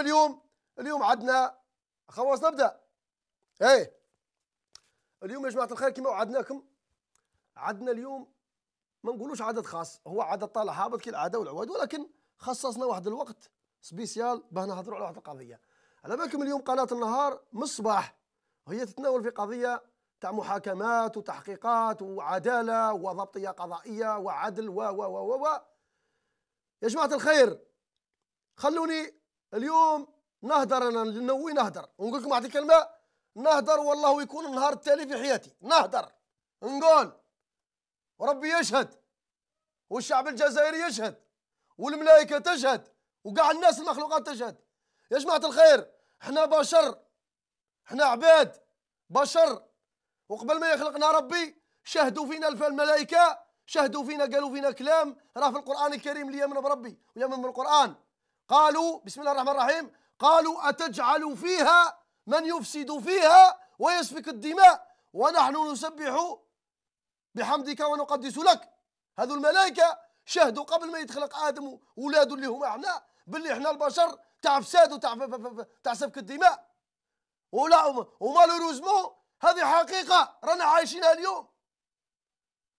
اليوم اليوم عندنا خلاص نبدا ايه اليوم يا جماعه الخير كما وعدناكم عندنا اليوم ما نقولوش عدد خاص هو عدد طالع هابط كالعاده والعواد ولكن خصصنا واحد الوقت سبيسيال باه نهضروا على واحد القضيه على بالكم اليوم قناه النهار من الصباح هي تتناول في قضيه تاع محاكمات وتحقيقات وعداله وضبطيه قضائيه وعدل و و و, و. يا جماعه الخير خلوني اليوم نهدر انا نوي نهدر ونقول لكم واحد الكلمه نهدر والله يكون النهار التالي في حياتي نهدر نقول وربي يشهد والشعب الجزائري يشهد والملائكه تشهد وكاع الناس المخلوقات تشهد يا جماعه الخير احنا بشر احنا عباد بشر وقبل ما يخلقنا ربي شهدوا فينا الف الملائكه شهدوا فينا قالوا فينا كلام راه في القران الكريم ليامن بربي ويامن بالقران قالوا بسم الله الرحمن الرحيم قالوا أتجعل فيها من يفسد فيها ويسفك الدماء ونحن نسبح بحمدك ونقدس لك هذو الملائكة شهدوا قبل ما يتخلق آدم ولاده اللي هما احنا باللي احنا البشر تاع فساد وتاع تاع سفك الدماء ولا ومالوروزمون هذه حقيقة رانا عايشينها اليوم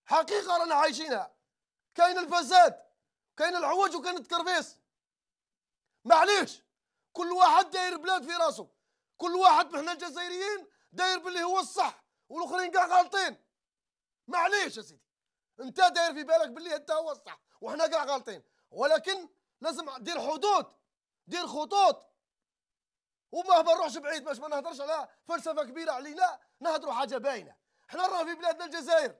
حقيقة رانا عايشينها كاين الفساد كاين العوج وكاين التكرفيس معليش كل واحد داير بلاد في راسه كل واحد احنا الجزائريين داير باللي هو الصح والاخرين كاع غالطين معليش يا سيدي انت داير في بالك باللي انت هو الصح وحنا كاع غالطين ولكن لازم دير حدود دير خطوط وما نروحش بعيد باش ما نهضرش على فلسفه كبيره علينا نهضروا حاجه باينه احنا راه في بلادنا الجزائر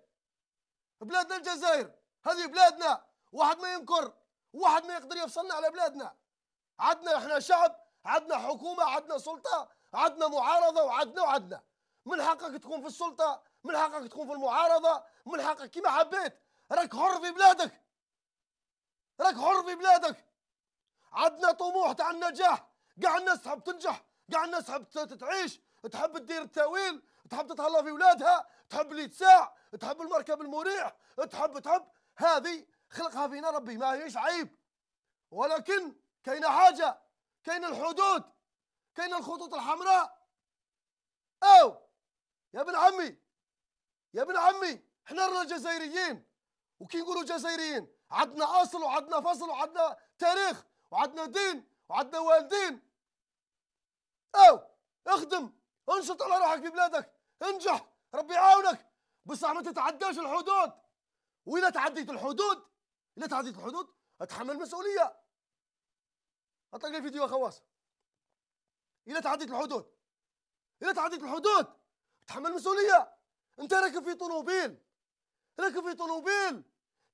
بلادنا الجزائر هذه بلادنا واحد ما ينكر واحد ما يقدر يفصلنا على بلادنا عدنا احنا شعب عدنا حكومة عدنا سلطة عدنا معارضة وعدنا وعدنا من حقك تكون في السلطة من حقك تكون في المعارضة من حقك كما حبيت راك حر في بلادك راك حر في بلادك عندنا طموح تاع النجاح كاع الناس تحب تنجح كاع الناس تحب تعيش تحب تدير التاويل تحب تتهلا في ولادها تحب اللي تساع تحب المركب المريح تحب تحب هذه خلقها فينا ربي ما هيش عيب ولكن كاينه حاجه كاينه الحدود كاينه الخطوط الحمراء او يا ابن عمي يا ابن عمي احنا رانا جزائريين وكي نقولوا جزائريين عندنا اصل وعندنا فصل وعندنا تاريخ وعندنا دين وعندنا والدين او اخدم انشط على روحك في بلادك انجح ربي يعاونك بصح ما تتعداش الحدود واذا تعديت الحدود اذا تعديت الحدود اتحمل مسؤوليه اطلق الفيديو يا خواص الى تعديت الحدود الى تعديت الحدود تحمل مسؤوليه انت راكب في طنوبيل راكب في طنوبيل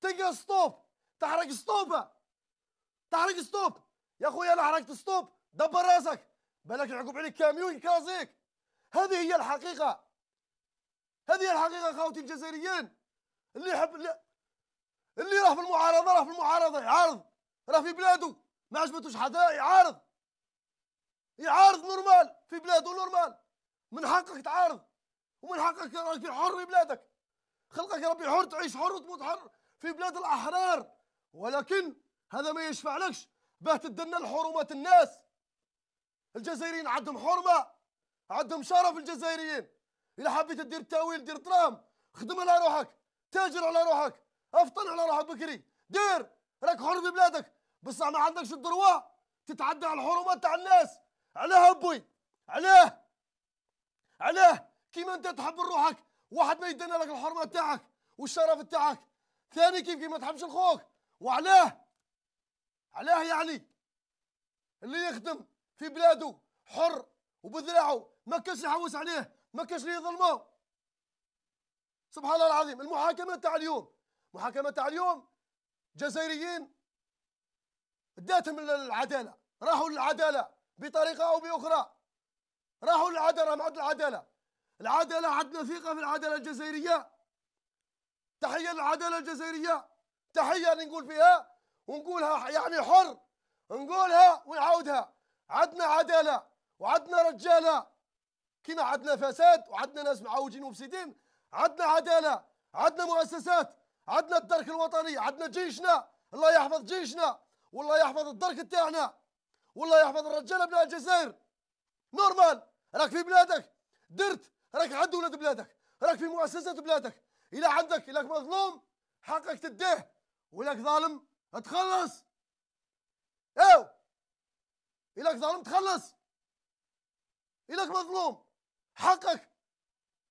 تلقى ستوب تحرق ستوب تحرق ستوب يا خويا انا حرقت ستوب دبر راسك بالك يعقب عليك كاميون يكازيك هذه هي الحقيقه هذه هي الحقيقه خاوتي الجزائريين اللي يحب اللي, اللي راه في المعارضه راه في المعارضه يعارض راه في بلاده ما عجبتوش حدا يعارض يعارض نورمال في بلاده نورمال من حقك تعارض ومن حقك راك حر في بلادك خلقك ربي حر تعيش حر وتموت حر في بلاد الاحرار ولكن هذا ما يشفعلكش باه تدنى لحرمات الناس الجزائريين عندهم حرمه عندهم شرف الجزائريين الى حبيت دير تاويل دير ترام خدم على روحك تاجر على روحك افطن على روحك بكري دير راك حر في بلادك بصح ما عندكش الدروا تتعدى على الحرمات تاع الناس علاه ابوي علاه علاه كيما انت تحب روحك واحد ما يدنا لك الحرمه تاعك والشرف تاعك ثاني كيف كيما تحبش الخوك وعلاه علاه يعني اللي يخدم في بلاده حر وبذراعه ما كاش يحوس عليه ما كاش اللي يظلمه سبحان الله العظيم المحاكمه تاع اليوم محاكمه تاع اليوم جزائريين اداتهم العداله راحوا للعداله بطريقه او باخرى راحوا للعداله مع العداله العداله عندنا ثقه في العداله الجزائريه تحيه للعداله الجزائريه تحيه اللي نقول فيها ونقولها يعني حر نقولها ونعاودها عندنا عداله وعندنا رجاله كما عندنا فساد وعندنا ناس معوجين ومفسدين عندنا عداله عندنا مؤسسات عندنا الدرك الوطني عندنا جيشنا الله يحفظ جيشنا والله يحفظ الدرك تاعنا والله يحفظ الرجاله بلاد الجزائر نورمال راك في بلادك درت راك عند ولاد بلادك راك في مؤسسات بلادك الى عندك الى مظلوم حقك تديه ولاك ظالم تخلص ايو الك ظالم تخلص الك مظلوم حقك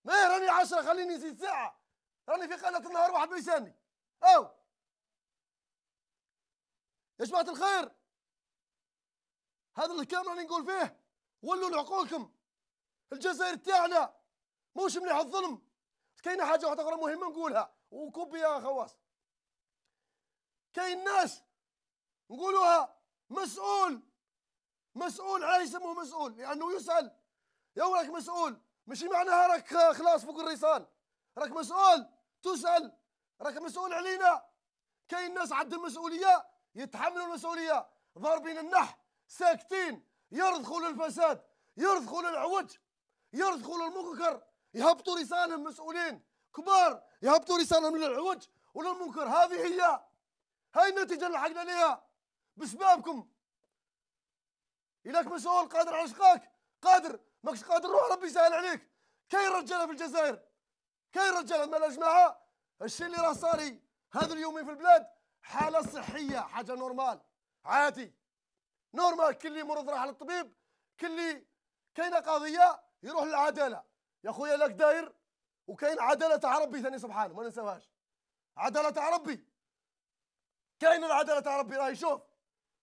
ما راني عشرة خليني زيد ساعة راني في قناة النهار واحد بيساني او يا جماعة الخير هذا الكلام اللي نقول فيه ولوا لعقولكم الجزائر تاعنا موش مليح الظلم كاينه حاجه واحده اخرى مهمه نقولها وكوبي يا خواص كاين ناس نقولوها مسؤول مسؤول علاش يسموه مسؤول لانه يعني يسال يا راك مسؤول ماشي معناها راك خلاص فوق الرسال راك مسؤول تسال راك مسؤول علينا كاين ناس عندهم مسؤوليه يتحملوا المسؤوليه ضاربين النح ساكتين يرضخوا للفساد يرضخوا للعوج يرضخوا للمنكر يهبطوا لسانهم مسؤولين كبار يهبطوا لسانهم للعوج وللمنكر هذه هي هاي النتيجه اللي حقنا ليها بسبابكم إلك مسؤول قادر على شقاك قادر ماكش قادر روح ربي يسهل عليك كاين رجاله في الجزائر كاين رجاله مال يا جماعه الشيء اللي راه صاري هذا اليومين في البلاد حالة صحية حاجة نورمال عادي نورمال كل اللي مرض راح للطبيب كل اللي كاينة قضية يروح للعدالة يا خويا لك داير وكاين عدالة تاع ربي ثاني سبحانه ما ننساوهاش عدالة تاع ربي كاين العدالة تاع ربي راهي شوف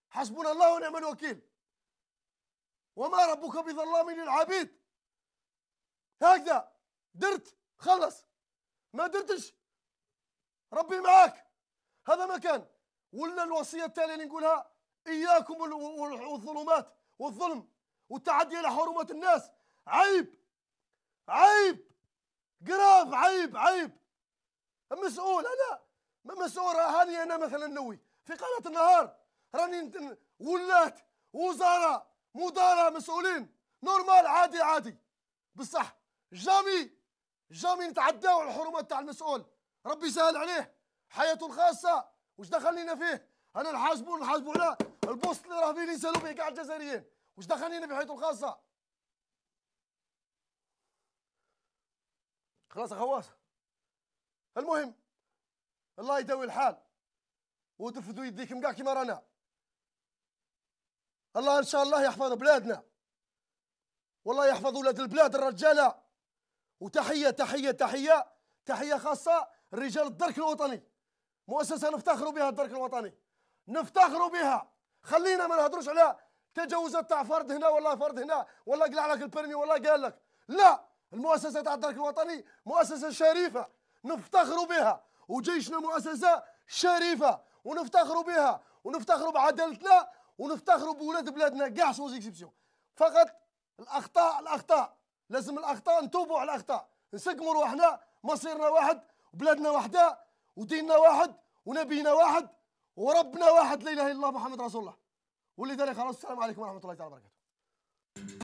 حسبنا الله ونعم الوكيل وما ربك بظلام للعبيد هكذا درت خلص ما درتش ربي معاك هذا ما كان ولنا الوصية التالية اللي نقولها إياكم والظلمات والظلم والتعدي على حرمات الناس عيب عيب قراف عيب عيب مسؤول أنا مسؤول هاني أنا مثلا نوي في قناة النهار راني ولات وزارة مدارة مسؤولين نورمال عادي عادي بصح جامي جامي نتعداو الحرمات تاع المسؤول ربي سهل عليه حياته الخاصه واش دخلنا فيه انا نحاسبو نحاسبو على البوست اللي راه فيه اللي سالو به كاع الجزائريين واش دخلنا في حياته الخاصه خلاص خواص المهم الله يداوي الحال وترفدوا يديكم كاع كيما رانا الله ان شاء الله يحفظ بلادنا والله يحفظ ولاد البلاد الرجاله وتحيه تحيه تحيه تحيه خاصه رجال الدرك الوطني مؤسسة نفتخروا بها الدرك الوطني نفتخروا بها خلينا ما نهضروش على تجاوزات تاع فرد هنا ولا فرد هنا ولا قلع لك البرمي ولا قال لك لا المؤسسة تاع الدرك الوطني مؤسسة شريفة نفتخروا بها وجيشنا مؤسسة شريفة ونفتخروا بها ونفتخروا بعدالتنا ونفتخروا بولاد بلادنا كاع سوز اكسبسيون فقط الاخطاء الاخطاء لازم الاخطاء نتوبوا على الاخطاء نسقموا روحنا مصيرنا واحد بلادنا واحده وديننا واحد ونبينا واحد وربنا واحد لا اله الا الله محمد رسول الله ولذلك خلاص السلام عليكم ورحمه الله تعالى وبركاته